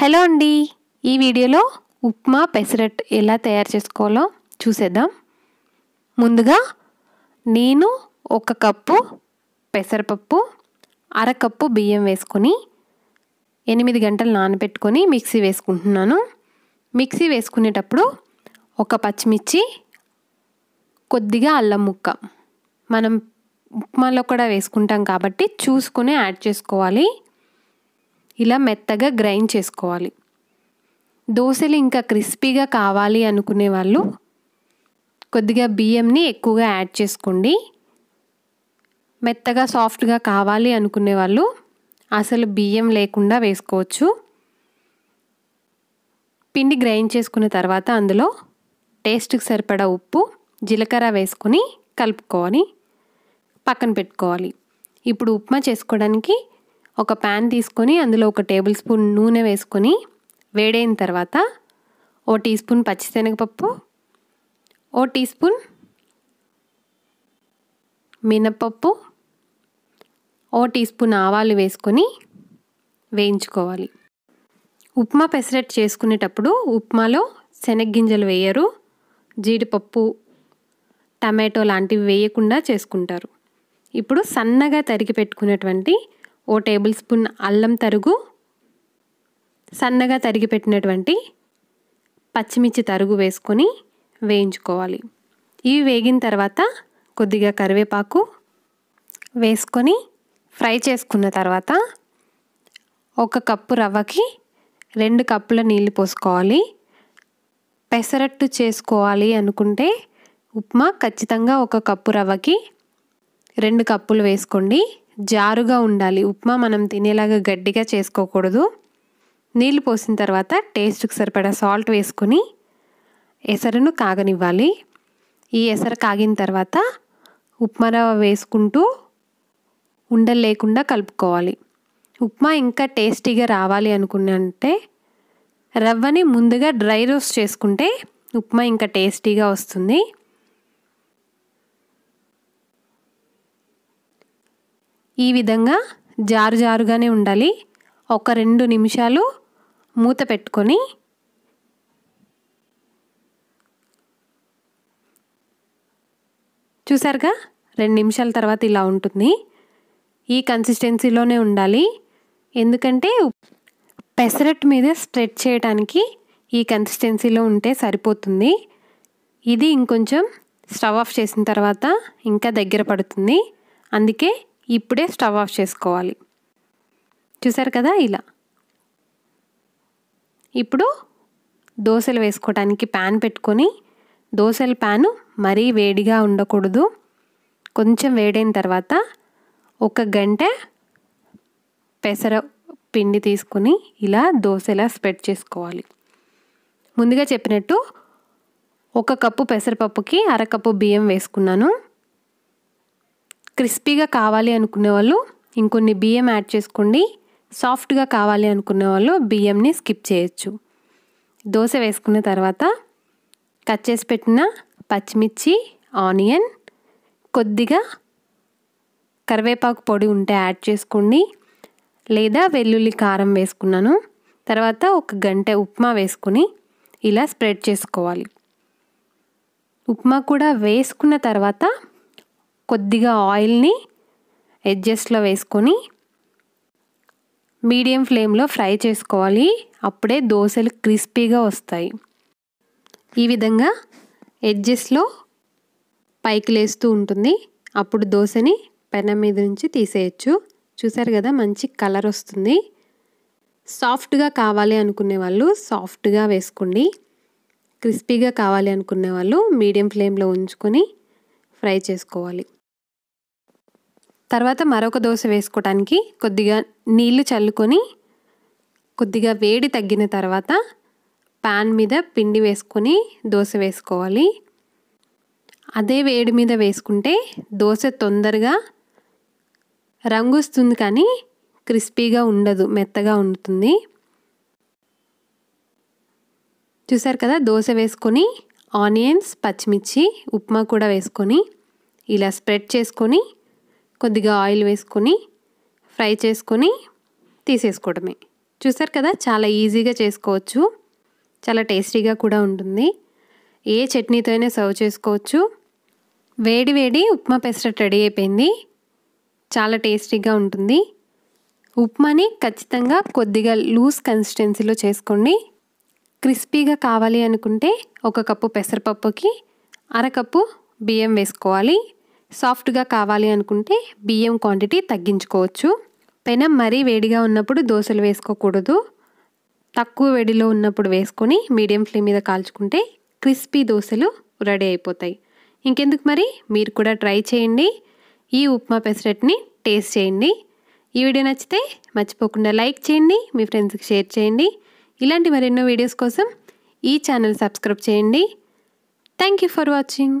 hello అండి ఈ వీడియోలో ఉప్మా పెసరట్ ఎలా తయారు చేసుకోవాలో చూసేద్దాం ముందుగా నేను ఒక కప్పు పెసరపప్పు అరకప్పు బియ్యం వేసుకొని ఎనిమిది గంటలు నానబెట్టుకొని మిక్సీ వేసుకుంటున్నాను మిక్సీ వేసుకునేటప్పుడు ఒక పచ్చిమిర్చి కొద్దిగా అల్లం ముక్క మనం ఉప్మాలో కూడా వేసుకుంటాం కాబట్టి చూసుకుని యాడ్ చేసుకోవాలి ఇలా మెత్తగా గ్రైండ్ చేసుకోవాలి దోశలు ఇంకా క్రిస్పీగా కావాలి అనుకునే వాళ్ళు కొద్దిగా బియ్యంని ఎక్కువగా యాడ్ చేసుకోండి మెత్తగా సాఫ్ట్గా కావాలి అనుకునే వాళ్ళు అసలు బియ్యం లేకుండా వేసుకోవచ్చు పిండి గ్రైండ్ చేసుకున్న తర్వాత అందులో టేస్ట్కి సరిపడా ఉప్పు జీలకర్ర వేసుకొని కలుపుకొని పక్కన పెట్టుకోవాలి ఇప్పుడు ఉప్మా చేసుకోవడానికి ఒక ప్యాన్ తీసుకొని అందులో ఒక టేబుల్ స్పూన్ నూనె వేసుకొని వేడైన తర్వాత ఓ టీ స్పూన్ పచ్చిశనగపప్పు ఓ టీ స్పూన్ మినప్పప్పు ఓ టీ స్పూన్ ఆవాలు వేసుకొని వేయించుకోవాలి ఉప్మా పెసరట్ చేసుకునేటప్పుడు ఉప్మాలో శనగ్గింజలు వేయరు జీడిపప్పు టమాటో లాంటివి వేయకుండా చేసుకుంటారు ఇప్పుడు సన్నగా తరిగి పెట్టుకునేటువంటి ఓ టేబుల్ స్పూన్ అల్లం తరుగు సన్నగా తరిగి పెట్టినటువంటి పచ్చిమిర్చి తరుగు వేసుకొని వేయించుకోవాలి ఇవి వేగిన తర్వాత కొద్దిగా కరివేపాకు వేసుకొని ఫ్రై చేసుకున్న తర్వాత ఒక కప్పు రవ్వకి రెండు కప్పుల నీళ్ళు పోసుకోవాలి పెసరట్టు చేసుకోవాలి అనుకుంటే ఉప్మా ఖచ్చితంగా ఒక కప్పు రవ్వకి రెండు కప్పులు వేసుకోండి జారుగా ఉండాలి ఉప్మా మనం తినేలాగా గట్టిగా చేసుకోకూడదు నీళ్ళు పోసిన తర్వాత టేస్ట్కి సరిపడా సాల్ట్ వేసుకొని ఎసరును కాగనివ్వాలి ఈ ఎసరు కాగిన తర్వాత ఉప్మా రవ్వ వేసుకుంటూ ఉండలు లేకుండా కలుపుకోవాలి ఉప్మా ఇంకా టేస్టీగా రావాలి అనుకున్నంటే రవ్వని ముందుగా డ్రై రోస్ట్ చేసుకుంటే ఉప్మా ఇంకా టేస్టీగా వస్తుంది ఈ విధంగా జారు జారుగానే ఉండాలి ఒక రెండు నిమిషాలు మూత పెట్టుకొని చూసారుగా రెండు నిమిషాల తర్వాత ఇలా ఉంటుంది ఈ కన్సిస్టెన్సీలోనే ఉండాలి ఎందుకంటే పెసరట్ మీద స్ప్రెడ్ చేయడానికి ఈ కన్సిస్టెన్సీలో ఉంటే సరిపోతుంది ఇది ఇంకొంచెం స్టవ్ ఆఫ్ చేసిన తర్వాత ఇంకా దగ్గర పడుతుంది అందుకే ఇప్పుడే స్టవ్ ఆఫ్ చేసుకోవాలి చూసారు కదా ఇలా ఇప్పుడు దోశలు వేసుకోవడానికి ప్యాన్ పెట్టుకొని దోశల ప్యాను మరీ వేడిగా ఉండకూడదు కొంచెం వేడైన తర్వాత ఒక గంట పెసర పిండి తీసుకుని ఇలా దోశలా స్ప్రెడ్ చేసుకోవాలి ముందుగా చెప్పినట్టు ఒక కప్పు పెసరపప్పుకి అరకప్పు బియ్యం వేసుకున్నాను క్రిస్పీగా కావాలి అనుకునే వాళ్ళు ఇంకొన్ని బియ్యం యాడ్ చేసుకోండి సాఫ్ట్గా కావాలి అనుకునే వాళ్ళు బియ్యంని స్కిప్ చేయొచ్చు దోశ వేసుకున్న తర్వాత కట్ చేసి పెట్టిన పచ్చిమిర్చి ఆనియన్ కొద్దిగా కరివేపాకు పొడి ఉంటే యాడ్ చేసుకోండి లేదా వెల్లుల్లి కారం వేసుకున్నాను తర్వాత ఒక గంట ఉప్మా వేసుకుని ఇలా స్ప్రెడ్ చేసుకోవాలి ఉప్మా కూడా వేసుకున్న తర్వాత కొద్దిగా ఆయిల్ని ఎడ్జస్ట్లో వేసుకొని మీడియం ఫ్లేమ్లో ఫ్రై చేసుకోవాలి అప్పుడే దోశలు క్రిస్పీగా వస్తాయి ఈ విధంగా ఎడ్జెస్లో పైకి లేస్తూ ఉంటుంది అప్పుడు దోశని పెనం మీద నుంచి తీసేయచ్చు చూసారు కదా మంచి కలర్ వస్తుంది సాఫ్ట్గా కావాలి అనుకునే వాళ్ళు సాఫ్ట్గా వేసుకోండి క్రిస్పీగా కావాలి అనుకునే వాళ్ళు మీడియం ఫ్లేమ్లో ఉంచుకొని ఫ్రై చేసుకోవాలి తర్వాత మరొక దోశ వేసుకోవటానికి కొద్దిగా నీళ్లు చల్లుకొని కొద్దిగా వేడి తగ్గిన తర్వాత పాన్ మీద పిండి వేసుకొని దోశ వేసుకోవాలి అదే వేడి మీద వేసుకుంటే దోశ తొందరగా రంగుస్తుంది కానీ క్రిస్పీగా ఉండదు మెత్తగా ఉంటుంది చూసారు కదా దోశ వేసుకొని ఆనియన్స్ పచ్చిమిర్చి ఉప్మా కూడా వేసుకొని ఇలా స్ప్రెడ్ చేసుకొని కొద్దిగా ఆయిల్ వేసుకొని ఫ్రై చేసుకొని తీసేసుకోవడమే చూసారు కదా చాలా ఈజీగా చేసుకోవచ్చు చాలా టేస్టీగా కూడా ఉంటుంది ఏ చట్నీతో అయినా సర్వ్ చేసుకోవచ్చు వేడి వేడి ఉప్మా పెసరట్ రెడీ అయిపోయింది చాలా టేస్టీగా ఉంటుంది ఉప్మాని ఖచ్చితంగా కొద్దిగా లూజ్ కన్సిస్టెన్సీలో చేసుకోండి క్రిస్పీగా కావాలి అనుకుంటే ఒక కప్పు పెసరపప్పుకి అరకప్పు బియ్యం వేసుకోవాలి సాఫ్ట్గా కావాలి అనుకుంటే బియ్యం క్వాంటిటీ తగ్గించుకోవచ్చు పెనం మరీ వేడిగా ఉన్నప్పుడు దోశలు వేసుకోకూడదు తక్కువ వేడిలో ఉన్నప్పుడు వేసుకొని మీడియం ఫ్లేమ్ మీద కాల్చుకుంటే క్రిస్పీ దోశలు రెడీ అయిపోతాయి ఇంకెందుకు మరి మీరు కూడా ట్రై చేయండి ఈ ఉప్మా పెసరట్ని టేస్ట్ చేయండి ఈ వీడియో నచ్చితే మర్చిపోకుండా లైక్ చేయండి మీ ఫ్రెండ్స్కి షేర్ చేయండి ఇలాంటి మరెన్నో వీడియోస్ కోసం ఈ ఛానల్ సబ్స్క్రైబ్ చేయండి థ్యాంక్ యూ ఫర్ వాచింగ్